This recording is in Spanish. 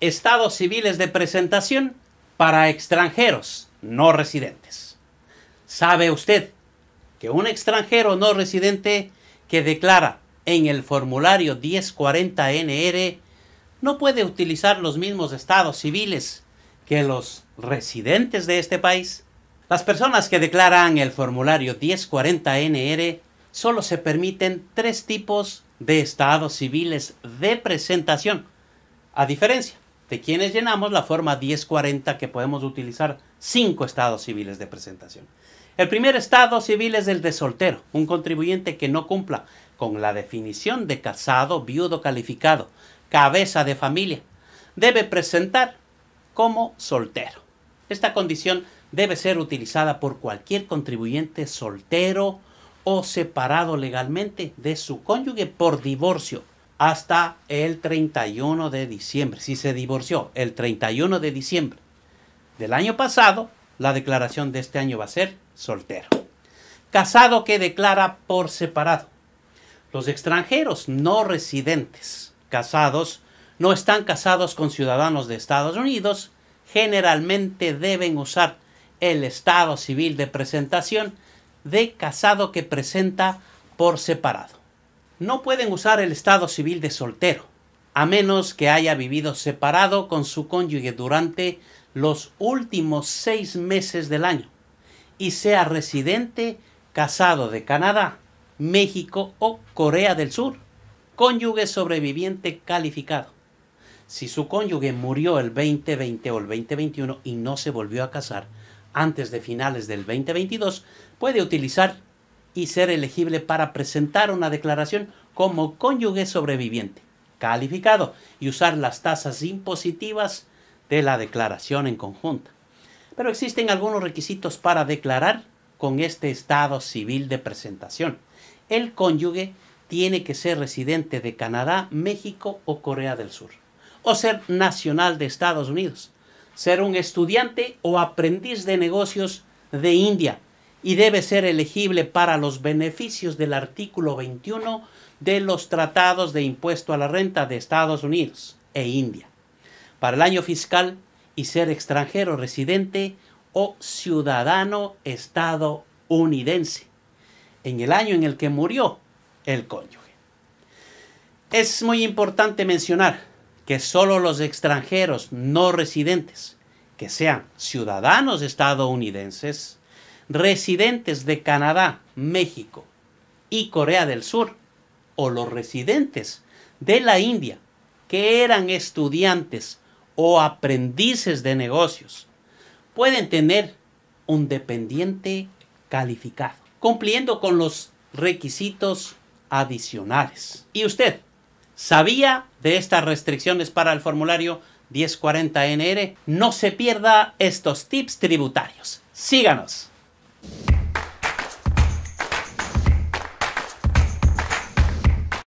estados civiles de presentación para extranjeros no residentes. ¿Sabe usted que un extranjero no residente que declara en el formulario 1040NR no puede utilizar los mismos estados civiles que los residentes de este país? Las personas que declaran el formulario 1040NR solo se permiten tres tipos de estados civiles de presentación, a diferencia de quienes llenamos la forma 1040 que podemos utilizar cinco estados civiles de presentación. El primer estado civil es el de soltero, un contribuyente que no cumpla con la definición de casado, viudo calificado, cabeza de familia, debe presentar como soltero. Esta condición debe ser utilizada por cualquier contribuyente soltero o separado legalmente de su cónyuge por divorcio hasta el 31 de diciembre. Si se divorció el 31 de diciembre del año pasado, la declaración de este año va a ser soltero. Casado que declara por separado. Los extranjeros no residentes casados no están casados con ciudadanos de Estados Unidos, generalmente deben usar el estado civil de presentación de casado que presenta por separado no pueden usar el estado civil de soltero, a menos que haya vivido separado con su cónyuge durante los últimos seis meses del año y sea residente casado de Canadá, México o Corea del Sur, cónyuge sobreviviente calificado. Si su cónyuge murió el 2020 o el 2021 y no se volvió a casar antes de finales del 2022, puede utilizar y ser elegible para presentar una declaración como cónyuge sobreviviente calificado y usar las tasas impositivas de la declaración en conjunta. Pero existen algunos requisitos para declarar con este estado civil de presentación. El cónyuge tiene que ser residente de Canadá, México o Corea del Sur, o ser nacional de Estados Unidos, ser un estudiante o aprendiz de negocios de India y debe ser elegible para los beneficios del artículo 21 de los tratados de impuesto a la renta de Estados Unidos e India para el año fiscal y ser extranjero residente o ciudadano estadounidense en el año en el que murió el cónyuge. Es muy importante mencionar que solo los extranjeros no residentes que sean ciudadanos estadounidenses residentes de Canadá, México y Corea del Sur, o los residentes de la India, que eran estudiantes o aprendices de negocios, pueden tener un dependiente calificado, cumpliendo con los requisitos adicionales. ¿Y usted sabía de estas restricciones para el formulario 1040NR? No se pierda estos tips tributarios. Síganos.